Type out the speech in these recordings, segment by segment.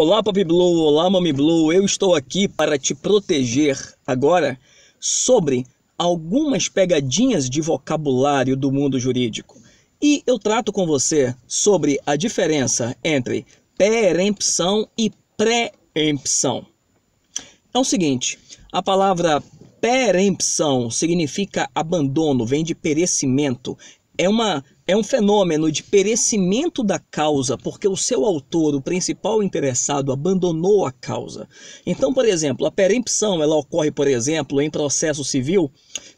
Olá, Pop Blue, olá, Mami Blue. Eu estou aqui para te proteger agora sobre algumas pegadinhas de vocabulário do mundo jurídico. E eu trato com você sobre a diferença entre perempção e preempção. É o seguinte, a palavra perempção significa abandono, vem de perecimento, é, uma, é um fenômeno de perecimento da causa, porque o seu autor, o principal interessado, abandonou a causa. Então, por exemplo, a perempção ela ocorre, por exemplo, em processo civil,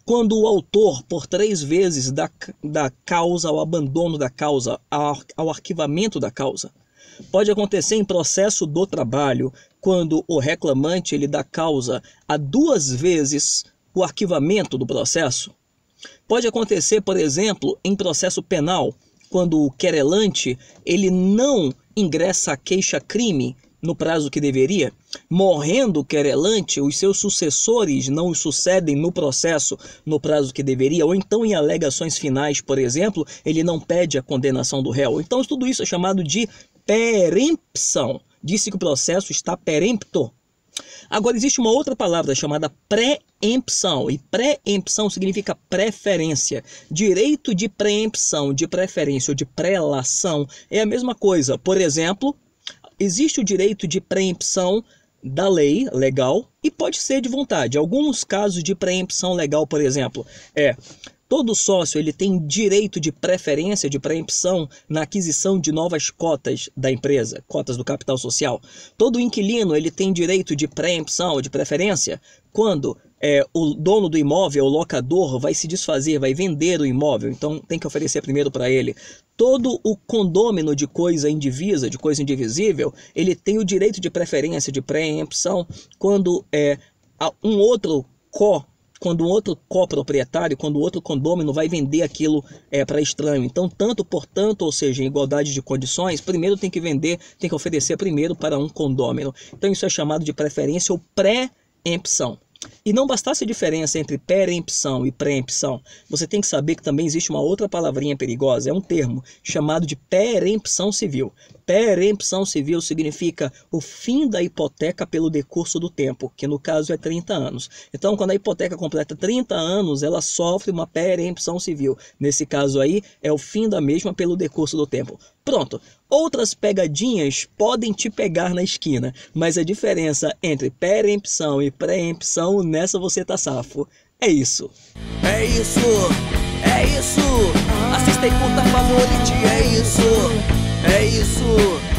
quando o autor, por três vezes, dá, dá causa ao abandono da causa, ao, arquivamento da causa. Pode acontecer em processo do trabalho, quando o reclamante ele dá causa a duas vezes o arquivamento do processo. Pode acontecer, por exemplo, em processo penal, quando o querelante ele não ingressa a queixa-crime no prazo que deveria, morrendo o querelante, os seus sucessores não o sucedem no processo no prazo que deveria, ou então em alegações finais, por exemplo, ele não pede a condenação do réu. Então tudo isso é chamado de perempção. Disse que o processo está perempto, Agora, existe uma outra palavra chamada preempção, e preempção significa preferência. Direito de preempção, de preferência ou de prelação é a mesma coisa. Por exemplo, existe o direito de preempção da lei legal e pode ser de vontade. Alguns casos de preempção legal, por exemplo, é Todo sócio ele tem direito de preferência, de preempção na aquisição de novas cotas da empresa, cotas do capital social. Todo inquilino ele tem direito de preempção, de preferência, quando é, o dono do imóvel, o locador, vai se desfazer, vai vender o imóvel, então tem que oferecer primeiro para ele. Todo o condômino de coisa indivisa, de coisa indivisível, ele tem o direito de preferência, de preempção, quando é, um outro co quando outro coproprietário, quando outro condômino vai vender aquilo é, para estranho. Então, tanto portanto, ou seja, em igualdade de condições, primeiro tem que vender, tem que oferecer primeiro para um condômino. Então, isso é chamado de preferência ou pré-empção. E não bastasse a diferença entre perempção e preempção, você tem que saber que também existe uma outra palavrinha perigosa, é um termo chamado de perempção civil. Perempção civil significa o fim da hipoteca pelo decurso do tempo, que no caso é 30 anos. Então, quando a hipoteca completa 30 anos, ela sofre uma perempção civil. Nesse caso aí, é o fim da mesma pelo decurso do tempo. Pronto. Outras pegadinhas podem te pegar na esquina, mas a diferença entre perempção e preempção, nessa você tá safo. É isso. É isso. É isso. Assista e curta favorite. É isso. É isso.